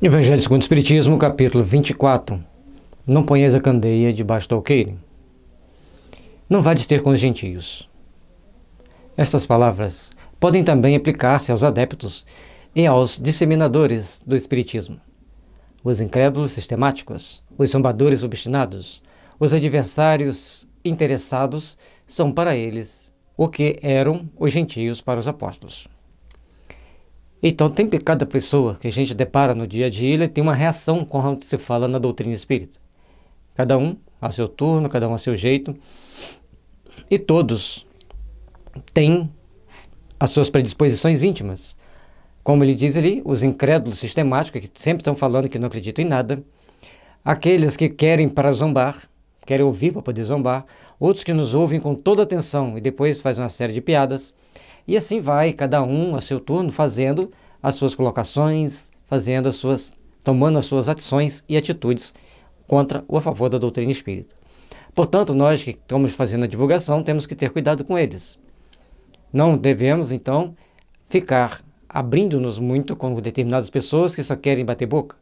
Evangelho segundo o Espiritismo, capítulo 24. Não ponhas a candeia debaixo do alqueire. Não vá ter com os gentios. Estas palavras podem também aplicar-se aos adeptos e aos disseminadores do Espiritismo. Os incrédulos sistemáticos, os zombadores obstinados, os adversários interessados são para eles o que eram os gentios para os apóstolos. Então, tem cada pessoa que a gente depara no dia a dia e tem uma reação com o que se fala na doutrina espírita. Cada um a seu turno, cada um a seu jeito. E todos têm as suas predisposições íntimas. Como ele diz ali, os incrédulos sistemáticos, que sempre estão falando que não acreditam em nada, aqueles que querem para zombar, querem ouvir para poder zombar, outros que nos ouvem com toda atenção e depois fazem uma série de piadas, e assim vai, cada um a seu turno fazendo as suas colocações, fazendo as suas tomando as suas ações e atitudes contra ou a favor da doutrina espírita. Portanto, nós que estamos fazendo a divulgação temos que ter cuidado com eles. Não devemos, então, ficar abrindo-nos muito com determinadas pessoas que só querem bater boca.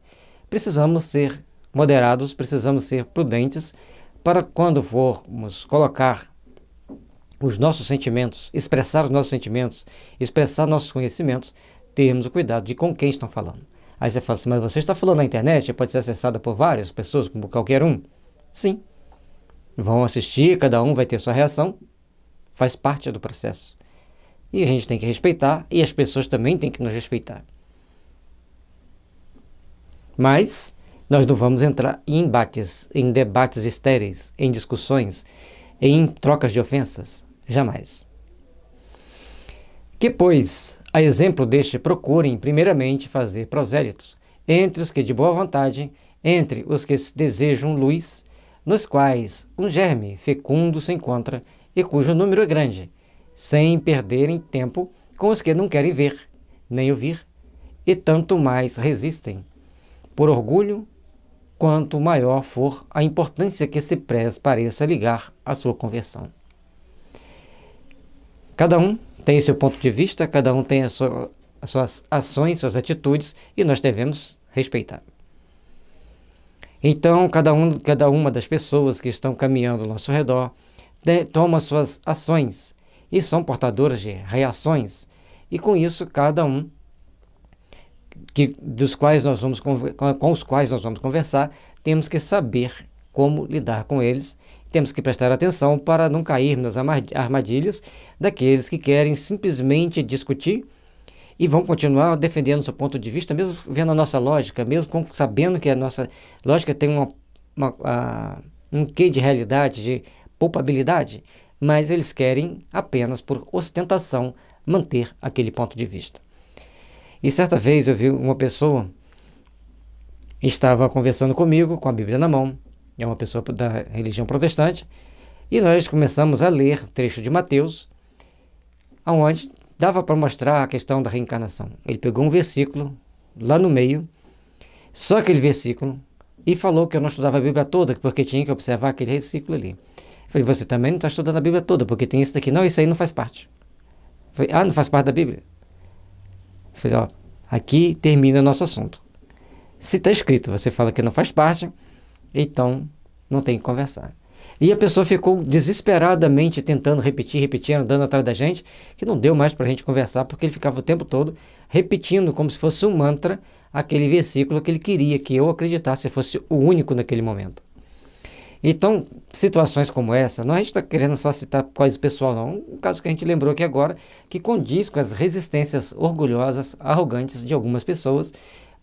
Precisamos ser moderados, precisamos ser prudentes para quando formos colocar os nossos sentimentos, expressar os nossos sentimentos, expressar nossos conhecimentos, termos o cuidado de com quem estão falando. Aí você fala assim, mas você está falando na internet, pode ser acessada por várias pessoas, como qualquer um? Sim. Vão assistir, cada um vai ter sua reação, faz parte do processo. E a gente tem que respeitar, e as pessoas também têm que nos respeitar. Mas nós não vamos entrar em embates, em debates estéreis, em discussões, em trocas de ofensas jamais. Que, pois, a exemplo deste, procurem primeiramente fazer prosélitos, entre os que de boa vontade, entre os que desejam luz, nos quais um germe fecundo se encontra e cujo número é grande, sem perderem tempo com os que não querem ver, nem ouvir, e tanto mais resistem, por orgulho, quanto maior for a importância que se prez pareça ligar à sua conversão. Cada um tem seu ponto de vista, cada um tem sua, as suas ações, suas atitudes e nós devemos respeitar. Então, cada, um, cada uma das pessoas que estão caminhando ao nosso redor de, toma suas ações e são portadoras de reações, e com isso, cada um que, dos quais nós vamos com, com os quais nós vamos conversar, temos que saber como lidar com eles temos que prestar atenção para não cairmos nas armadilhas daqueles que querem simplesmente discutir e vão continuar defendendo seu ponto de vista, mesmo vendo a nossa lógica, mesmo com, sabendo que a nossa lógica tem uma, uma, a, um quê de realidade, de poupabilidade, mas eles querem apenas por ostentação manter aquele ponto de vista. E certa vez eu vi uma pessoa estava conversando comigo com a Bíblia na mão é uma pessoa da religião protestante, e nós começamos a ler o trecho de Mateus, onde dava para mostrar a questão da reencarnação. Ele pegou um versículo lá no meio, só aquele versículo, e falou que eu não estudava a Bíblia toda, porque tinha que observar aquele versículo ali. Eu falei, você também não está estudando a Bíblia toda, porque tem isso daqui. Não, isso aí não faz parte. Eu falei, ah, não faz parte da Bíblia? Eu falei, ó, aqui termina o nosso assunto. Se está escrito, você fala que não faz parte, então, não tem que conversar. E a pessoa ficou desesperadamente tentando repetir, repetir, andando atrás da gente, que não deu mais para a gente conversar, porque ele ficava o tempo todo repetindo como se fosse um mantra aquele versículo que ele queria que eu acreditasse fosse o único naquele momento. Então, situações como essa, não a gente está querendo só citar quais o pessoal, não. Um caso que a gente lembrou aqui agora, que condiz com as resistências orgulhosas, arrogantes de algumas pessoas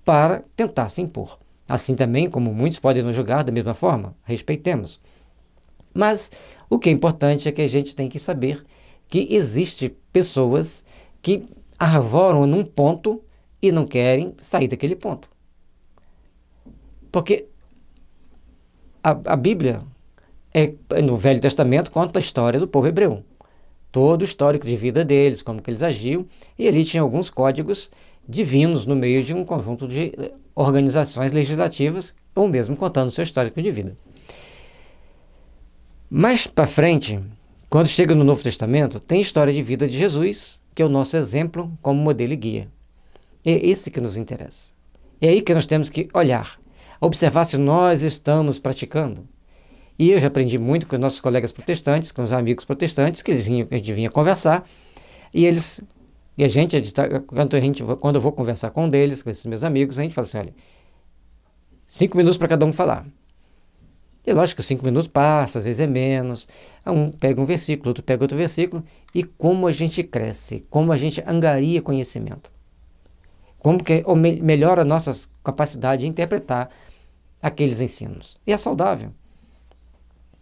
para tentar se impor. Assim também como muitos podem nos julgar da mesma forma, respeitemos. Mas o que é importante é que a gente tem que saber que existe pessoas que arvoram num ponto e não querem sair daquele ponto. Porque a, a Bíblia, é, é no Velho Testamento, conta a história do povo hebreu. Todo o histórico de vida deles, como que eles agiam, e ali tinha alguns códigos divinos no meio de um conjunto de eh, organizações legislativas, ou mesmo contando seu histórico de vida. Mais para frente, quando chega no Novo Testamento, tem a história de vida de Jesus, que é o nosso exemplo como modelo e guia. É esse que nos interessa. É aí que nós temos que olhar, observar se nós estamos praticando. E eu já aprendi muito com nossos colegas protestantes, com os amigos protestantes, que eles vinham, a gente vinha conversar, e eles e a gente, tá, quando, a gente, quando eu vou conversar com um deles, com esses meus amigos, a gente fala assim, olha, cinco minutos para cada um falar. E lógico que cinco minutos passa, às vezes é menos. Ah, um pega um versículo, outro pega outro versículo. E como a gente cresce, como a gente angaria conhecimento. Como que ou me, melhora a nossa capacidade de interpretar aqueles ensinos. E é saudável.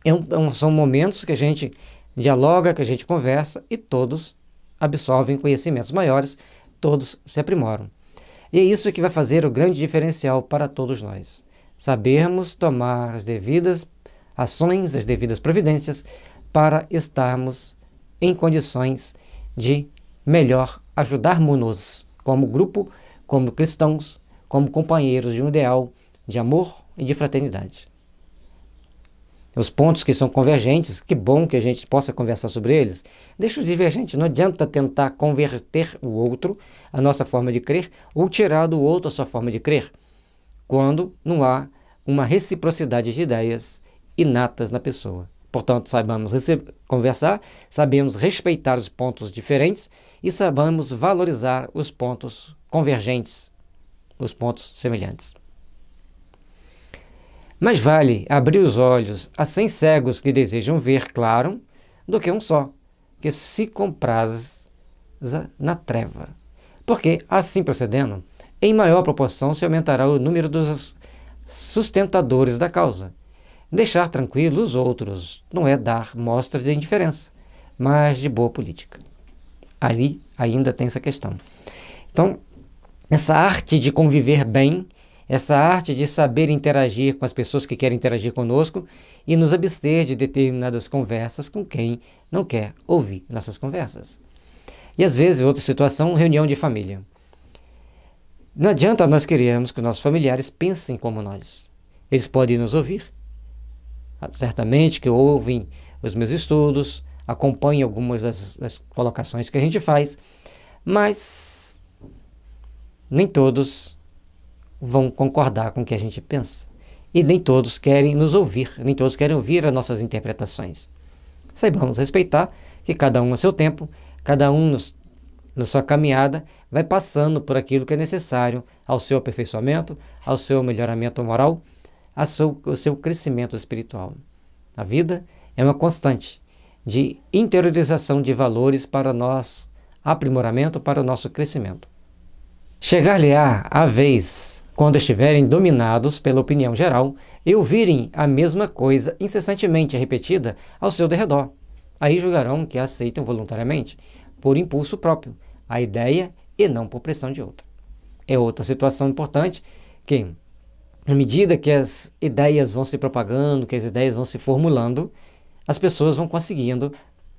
É um, é são momentos que a gente dialoga, que a gente conversa e todos absorvem conhecimentos maiores, todos se aprimoram. E é isso que vai fazer o grande diferencial para todos nós. Sabermos tomar as devidas ações, as devidas providências para estarmos em condições de melhor ajudarmos-nos como grupo, como cristãos, como companheiros de um ideal de amor e de fraternidade os pontos que são convergentes, que bom que a gente possa conversar sobre eles. Deixa os divergentes, não adianta tentar converter o outro, a nossa forma de crer, ou tirar do outro a sua forma de crer, quando não há uma reciprocidade de ideias inatas na pessoa. Portanto, saibamos conversar, sabemos respeitar os pontos diferentes e sabemos valorizar os pontos convergentes, os pontos semelhantes. Mas vale abrir os olhos a cem cegos que desejam ver claro do que um só, que se compraz na treva. Porque, assim procedendo, em maior proporção se aumentará o número dos sustentadores da causa. Deixar tranquilos os outros não é dar mostras de indiferença, mas de boa política. Ali ainda tem essa questão. Então, essa arte de conviver bem essa arte de saber interagir com as pessoas que querem interagir conosco e nos abster de determinadas conversas com quem não quer ouvir nossas conversas. E às vezes, outra situação, reunião de família. Não adianta nós querermos que nossos familiares pensem como nós. Eles podem nos ouvir. Ah, certamente que ouvem os meus estudos, acompanham algumas das, das colocações que a gente faz, mas nem todos vão concordar com o que a gente pensa. E nem todos querem nos ouvir, nem todos querem ouvir as nossas interpretações. Saibamos respeitar que cada um a seu tempo, cada um nos, na sua caminhada vai passando por aquilo que é necessário ao seu aperfeiçoamento, ao seu melhoramento moral, ao seu, ao seu crescimento espiritual. A vida é uma constante de interiorização de valores para nós, aprimoramento para o nosso crescimento. Chegar-lhe-á a vez, quando estiverem dominados pela opinião geral e ouvirem a mesma coisa incessantemente repetida ao seu derredor. Aí julgarão que aceitam voluntariamente, por impulso próprio, a ideia e não por pressão de outra. É outra situação importante que, à medida que as ideias vão se propagando, que as ideias vão se formulando, as pessoas vão conseguindo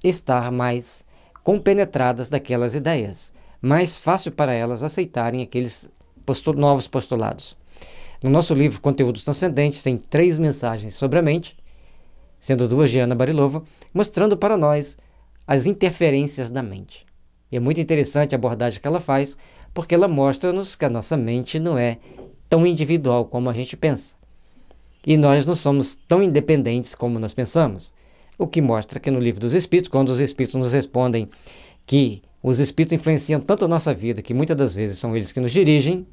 estar mais compenetradas daquelas ideias mais fácil para elas aceitarem aqueles novos postulados. No nosso livro Conteúdos Transcendentes tem três mensagens sobre a mente, sendo duas de Ana Barilova, mostrando para nós as interferências da mente. E é muito interessante a abordagem que ela faz, porque ela mostra-nos que a nossa mente não é tão individual como a gente pensa. E nós não somos tão independentes como nós pensamos. O que mostra que no livro dos Espíritos, quando os Espíritos nos respondem que os espíritos influenciam tanto a nossa vida, que muitas das vezes são eles que nos dirigem.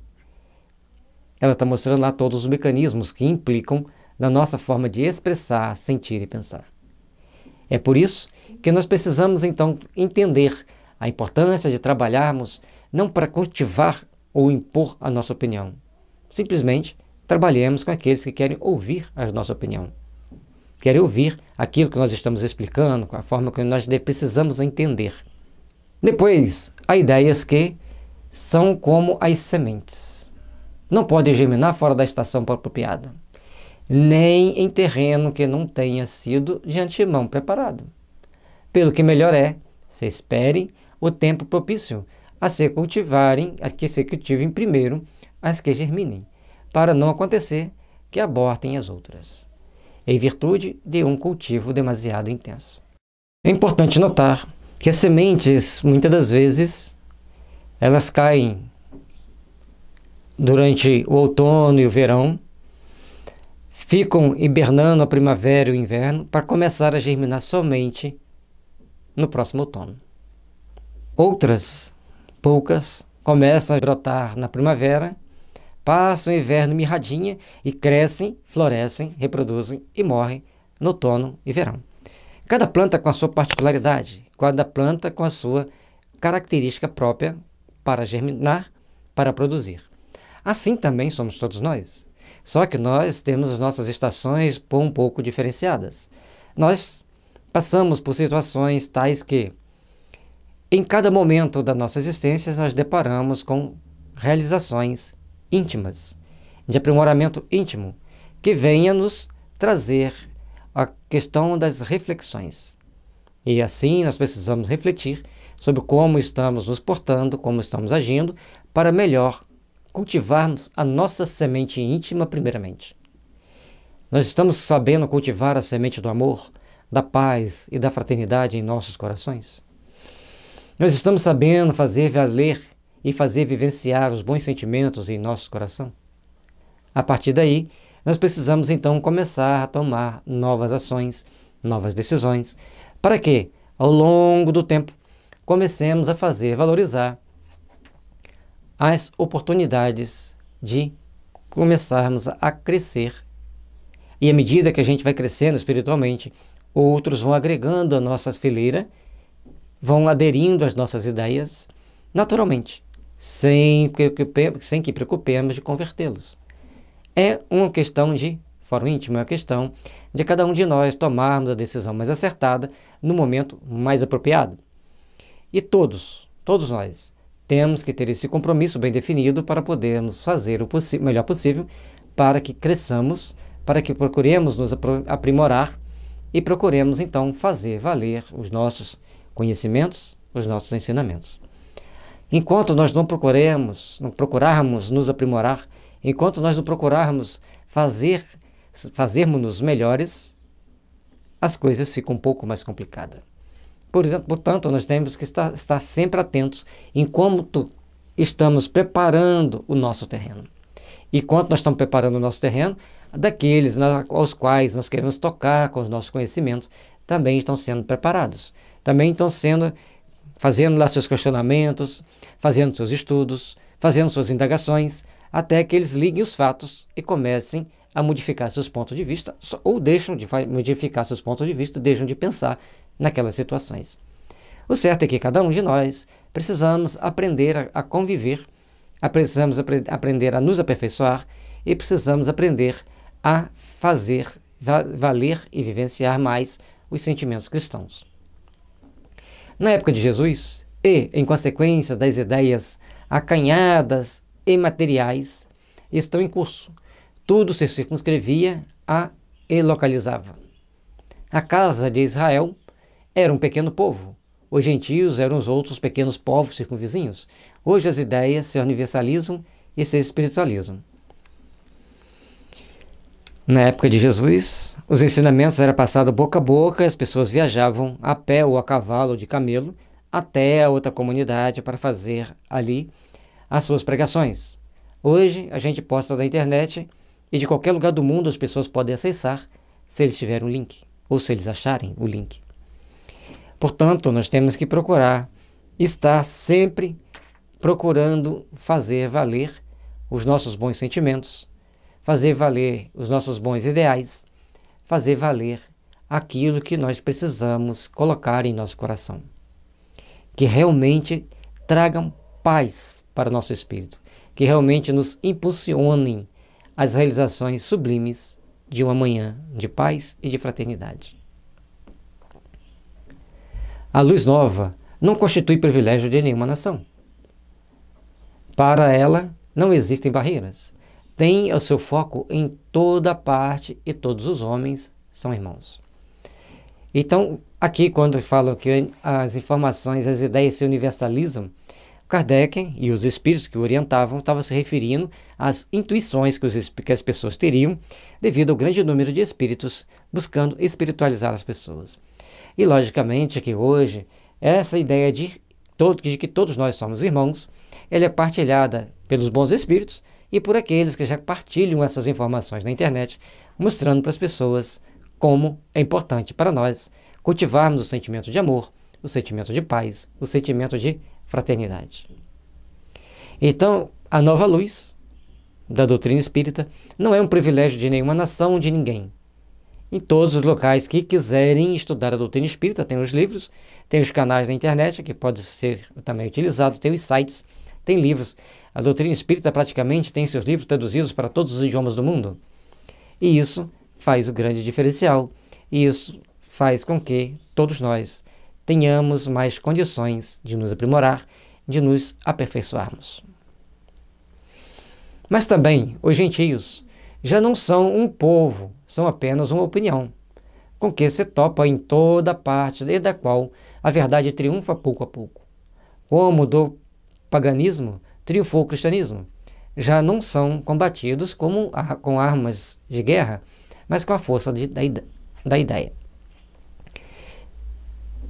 Ela está mostrando lá todos os mecanismos que implicam na nossa forma de expressar, sentir e pensar. É por isso que nós precisamos então entender a importância de trabalharmos não para cultivar ou impor a nossa opinião. Simplesmente trabalhemos com aqueles que querem ouvir a nossa opinião. Querem ouvir aquilo que nós estamos explicando, a forma que nós precisamos entender. Depois, há ideias que são como as sementes. Não pode germinar fora da estação apropriada, nem em terreno que não tenha sido de antemão preparado. Pelo que melhor é, se espere o tempo propício a se cultivarem, a que se cultivem primeiro as que germinem, para não acontecer que abortem as outras, em virtude de um cultivo demasiado intenso. É importante notar que as sementes, muitas das vezes, elas caem durante o outono e o verão, ficam hibernando a primavera e o inverno para começar a germinar somente no próximo outono. Outras, poucas, começam a brotar na primavera, passam o inverno mirradinha e crescem, florescem, reproduzem e morrem no outono e verão. Cada planta com a sua particularidade, cada planta com a sua característica própria para germinar, para produzir. Assim também somos todos nós. Só que nós temos as nossas estações um pouco diferenciadas. Nós passamos por situações tais que, em cada momento da nossa existência, nós deparamos com realizações íntimas, de aprimoramento íntimo, que venha nos trazer a questão das reflexões. E assim nós precisamos refletir sobre como estamos nos portando, como estamos agindo, para melhor cultivarmos a nossa semente íntima, primeiramente. Nós estamos sabendo cultivar a semente do amor, da paz e da fraternidade em nossos corações? Nós estamos sabendo fazer valer e fazer vivenciar os bons sentimentos em nosso coração? A partir daí, nós precisamos então começar a tomar novas ações, novas decisões, para que, ao longo do tempo, comecemos a fazer valorizar as oportunidades de começarmos a crescer. E à medida que a gente vai crescendo espiritualmente, outros vão agregando a nossa fileira, vão aderindo às nossas ideias naturalmente, sem que, sem que preocupemos de convertê-los. É uma questão de Fórum íntimo é a questão de cada um de nós tomarmos a decisão mais acertada no momento mais apropriado. E todos, todos nós, temos que ter esse compromisso bem definido para podermos fazer o melhor possível para que cresçamos, para que procuremos nos aprimorar e procuremos então fazer valer os nossos conhecimentos, os nossos ensinamentos. Enquanto nós não procuremos, não procurarmos nos aprimorar, enquanto nós não procurarmos fazer fazermos-nos melhores, as coisas ficam um pouco mais complicadas. Por exemplo, portanto, nós temos que estar, estar sempre atentos em como estamos preparando o nosso terreno. E quanto nós estamos preparando o nosso terreno, daqueles na, aos quais nós queremos tocar com os nossos conhecimentos, também estão sendo preparados. Também estão sendo fazendo lá seus questionamentos, fazendo seus estudos, fazendo suas indagações, até que eles liguem os fatos e comecem a modificar seus pontos de vista ou deixam de modificar seus pontos de vista, deixam de pensar naquelas situações. O certo é que cada um de nós precisamos aprender a, a conviver, a precisamos apre aprender a nos aperfeiçoar e precisamos aprender a fazer va valer e vivenciar mais os sentimentos cristãos. Na época de Jesus, e em consequência das ideias acanhadas e materiais, estão em curso tudo se circunscrevia a e localizava. A casa de Israel era um pequeno povo. Os gentios eram os outros pequenos povos circunvizinhos. Hoje as ideias se universalizam e se espiritualizam. Na época de Jesus, os ensinamentos eram passados boca a boca, as pessoas viajavam a pé ou a cavalo ou de camelo até a outra comunidade para fazer ali as suas pregações. Hoje a gente posta na internet e de qualquer lugar do mundo as pessoas podem acessar se eles tiverem o link ou se eles acharem o link. Portanto, nós temos que procurar estar sempre procurando fazer valer os nossos bons sentimentos, fazer valer os nossos bons ideais, fazer valer aquilo que nós precisamos colocar em nosso coração. Que realmente tragam paz para o nosso espírito, que realmente nos impulsionem as realizações sublimes de uma manhã de paz e de fraternidade. A luz nova não constitui privilégio de nenhuma nação. Para ela, não existem barreiras. Tem o seu foco em toda parte e todos os homens são irmãos. Então, aqui, quando falo que as informações, as ideias se universalizam, Kardec e os espíritos que o orientavam estavam se referindo às intuições que, os, que, as pessoas teriam devido ao grande número de espíritos buscando espiritualizar as pessoas. E logicamente é que hoje essa ideia de, todo, de que todos nós somos irmãos, ela é partilhada pelos bons espíritos e por aqueles que já partilham essas informações na internet, mostrando para as pessoas como é importante para nós cultivarmos o sentimento de amor, o sentimento de paz, o sentimento de fraternidade. Então, a nova luz da doutrina espírita não é um privilégio de nenhuma nação, de ninguém. Em todos os locais que quiserem estudar a doutrina espírita, tem os livros, tem os canais na internet, que pode ser também utilizado, tem os sites, tem livros. A doutrina espírita praticamente tem seus livros traduzidos para todos os idiomas do mundo. E isso faz o grande diferencial. E isso faz com que todos nós tenhamos mais condições de nos aprimorar, de nos aperfeiçoarmos. Mas também os gentios já não são um povo, são apenas uma opinião, com que se topa em toda parte e da qual a verdade triunfa pouco a pouco. Como do paganismo triunfou o cristianismo, já não são combatidos como com armas de guerra, mas com a força de, da, da ideia.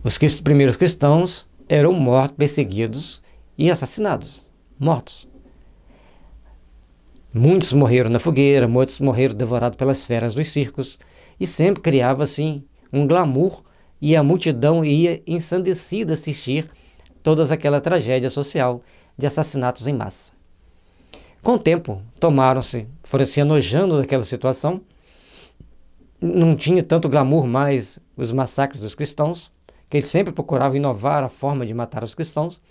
Os primeiros cristãos eram mortos, perseguidos e assassinados. Mortos. Muitos morreram na fogueira, muitos morreram devorados pelas feras dos circos. E sempre criava, assim, um glamour e a multidão ia ensandecida assistir toda aquela tragédia social de assassinatos em massa. Com o tempo, tomaram-se, foram se enojando daquela situação, não tinha tanto glamour mais os massacres dos cristãos, que ele sempre procurava inovar a forma de matar os cristãos.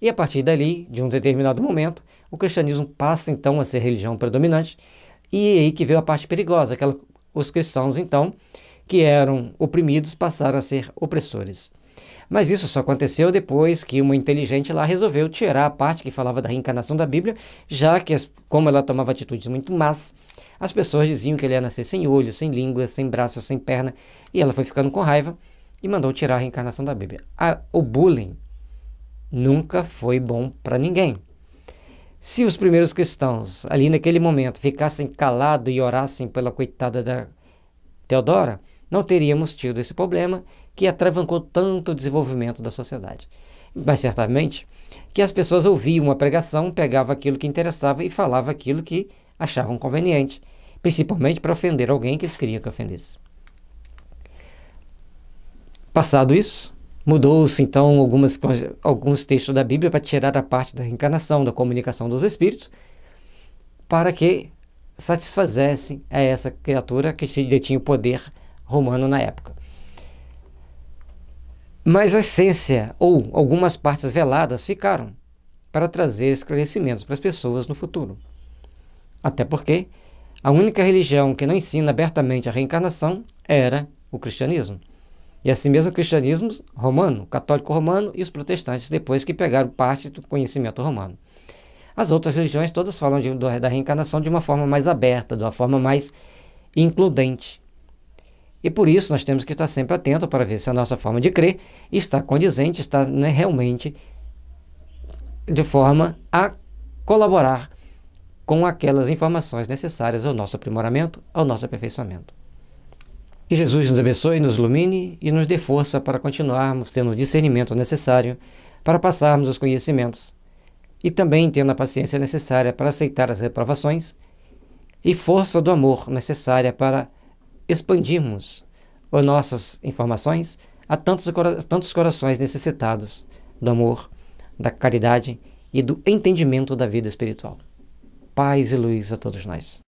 E a partir dali, de um determinado momento, o cristianismo passa então a ser religião predominante, e é aí que veio a parte perigosa, aquela os cristãos então, que eram oprimidos, passaram a ser opressores. Mas isso só aconteceu depois que uma inteligente lá resolveu tirar a parte que falava da reencarnação da Bíblia, já que, como ela tomava atitudes muito más, as pessoas diziam que ele ia nascer sem olho, sem língua, sem braço, sem perna, e ela foi ficando com raiva e mandou tirar a reencarnação da Bíblia. A, o bullying nunca foi bom para ninguém. Se os primeiros cristãos, ali naquele momento, ficassem calados e orassem pela coitada da Teodora, não teríamos tido esse problema que atravancou tanto o desenvolvimento da sociedade. Mas certamente que as pessoas ouviam uma pregação, pegavam aquilo que interessava e falavam aquilo que achavam conveniente, principalmente para ofender alguém que eles queriam que ofendesse. Passado isso, mudou-se então algumas, alguns textos da Bíblia para tirar a parte da reencarnação, da comunicação dos espíritos, para que satisfazessem a essa criatura que se detinha o poder romano na época. Mas a essência ou algumas partes veladas ficaram para trazer esclarecimentos para as pessoas no futuro. Até porque a única religião que não ensina abertamente a reencarnação era o cristianismo. E assim mesmo o cristianismo romano, católico romano e os protestantes, depois que pegaram parte do conhecimento romano. As outras religiões todas falam de, da reencarnação de uma forma mais aberta, de uma forma mais includente. E por isso nós temos que estar sempre atento para ver se a nossa forma de crer está condizente, está né, realmente de forma a colaborar com aquelas informações necessárias ao nosso aprimoramento, ao nosso aperfeiçoamento. Que Jesus nos abençoe, nos ilumine e nos dê força para continuarmos tendo o discernimento necessário para passarmos os conhecimentos e também tendo a paciência necessária para aceitar as reprovações e força do amor necessária para expandirmos as nossas informações a tantos, tantos corações necessitados do amor, da caridade e do entendimento da vida espiritual. Paz e luz a todos nós.